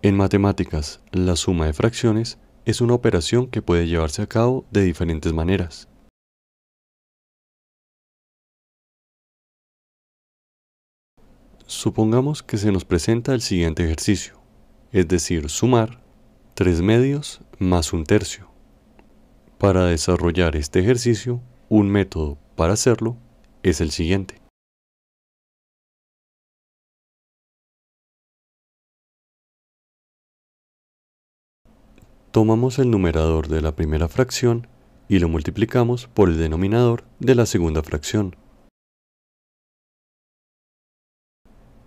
En matemáticas, la suma de fracciones es una operación que puede llevarse a cabo de diferentes maneras. Supongamos que se nos presenta el siguiente ejercicio, es decir, sumar tres medios más un tercio. Para desarrollar este ejercicio, un método para hacerlo es el siguiente. Tomamos el numerador de la primera fracción y lo multiplicamos por el denominador de la segunda fracción.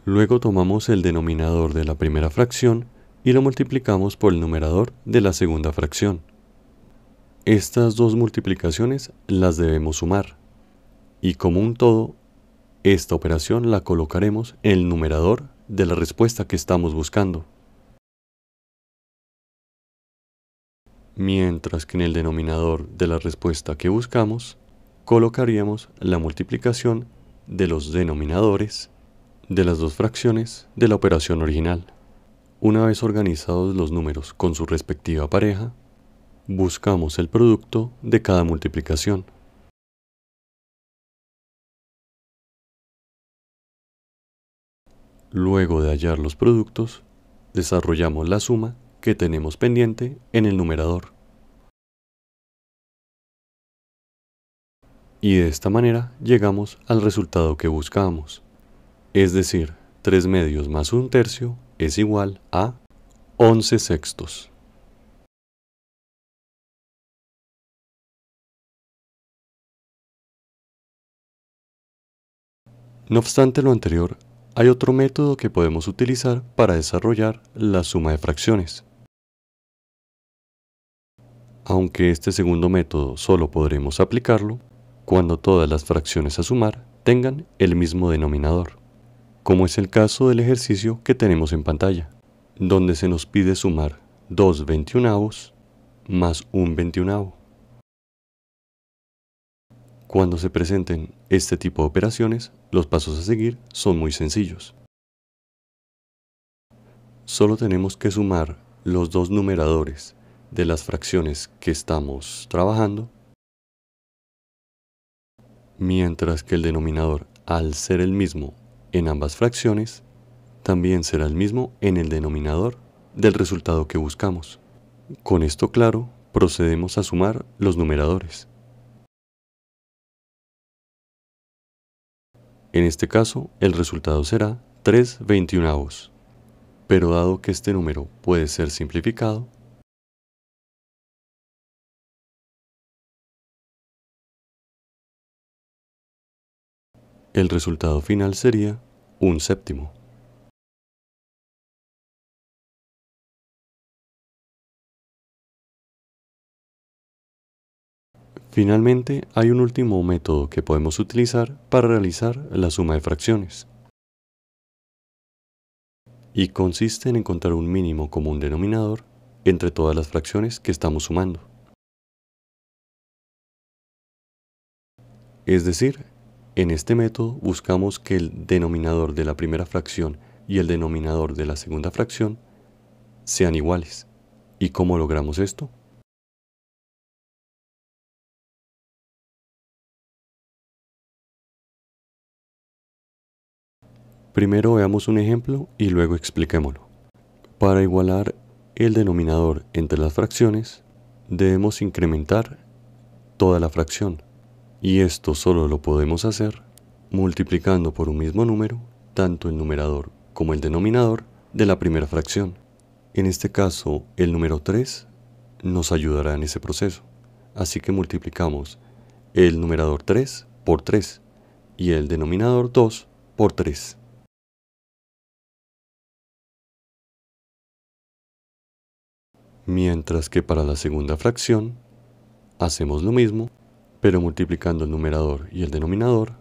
Luego tomamos el denominador de la primera fracción y lo multiplicamos por el numerador de la segunda fracción. Estas dos multiplicaciones las debemos sumar. Y como un todo, esta operación la colocaremos en el numerador de la respuesta que estamos buscando. mientras que en el denominador de la respuesta que buscamos colocaríamos la multiplicación de los denominadores de las dos fracciones de la operación original. Una vez organizados los números con su respectiva pareja, buscamos el producto de cada multiplicación. Luego de hallar los productos, desarrollamos la suma que tenemos pendiente en el numerador. Y de esta manera llegamos al resultado que buscamos. Es decir, 3 medios más 1 tercio es igual a 11 sextos. No obstante lo anterior, hay otro método que podemos utilizar para desarrollar la suma de fracciones aunque este segundo método solo podremos aplicarlo cuando todas las fracciones a sumar tengan el mismo denominador, como es el caso del ejercicio que tenemos en pantalla, donde se nos pide sumar dos veintiunavos más un veintiunavo. Cuando se presenten este tipo de operaciones, los pasos a seguir son muy sencillos. Solo tenemos que sumar los dos numeradores de las fracciones que estamos trabajando, mientras que el denominador, al ser el mismo en ambas fracciones, también será el mismo en el denominador del resultado que buscamos. Con esto claro, procedemos a sumar los numeradores. En este caso, el resultado será 3 veintiunavos. Pero dado que este número puede ser simplificado, El resultado final sería un séptimo. Finalmente, hay un último método que podemos utilizar para realizar la suma de fracciones. Y consiste en encontrar un mínimo común denominador entre todas las fracciones que estamos sumando. Es decir, en este método buscamos que el denominador de la primera fracción y el denominador de la segunda fracción sean iguales. ¿Y cómo logramos esto? Primero veamos un ejemplo y luego expliquémoslo. Para igualar el denominador entre las fracciones, debemos incrementar toda la fracción. Y esto solo lo podemos hacer multiplicando por un mismo número tanto el numerador como el denominador de la primera fracción. En este caso, el número 3 nos ayudará en ese proceso. Así que multiplicamos el numerador 3 por 3 y el denominador 2 por 3. Mientras que para la segunda fracción, hacemos lo mismo pero multiplicando el numerador y el denominador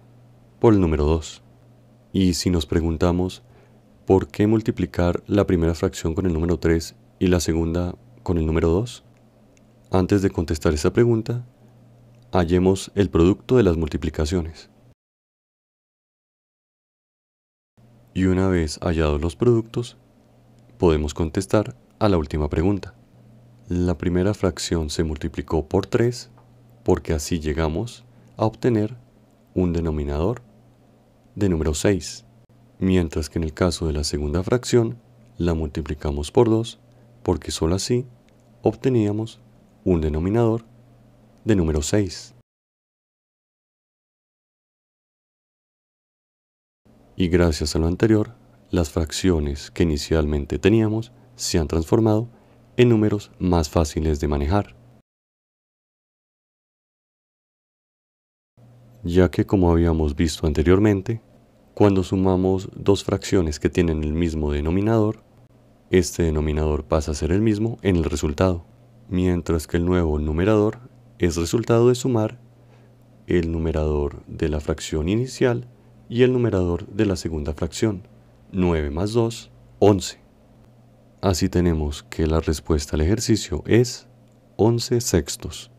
por el número 2. Y si nos preguntamos, ¿por qué multiplicar la primera fracción con el número 3 y la segunda con el número 2? Antes de contestar esa pregunta, hallemos el producto de las multiplicaciones. Y una vez hallados los productos, podemos contestar a la última pregunta. La primera fracción se multiplicó por 3 porque así llegamos a obtener un denominador de número 6, mientras que en el caso de la segunda fracción la multiplicamos por 2, porque sólo así obteníamos un denominador de número 6. Y gracias a lo anterior, las fracciones que inicialmente teníamos se han transformado en números más fáciles de manejar. ya que como habíamos visto anteriormente, cuando sumamos dos fracciones que tienen el mismo denominador, este denominador pasa a ser el mismo en el resultado, mientras que el nuevo numerador es resultado de sumar el numerador de la fracción inicial y el numerador de la segunda fracción, 9 más 2, 11. Así tenemos que la respuesta al ejercicio es 11 sextos.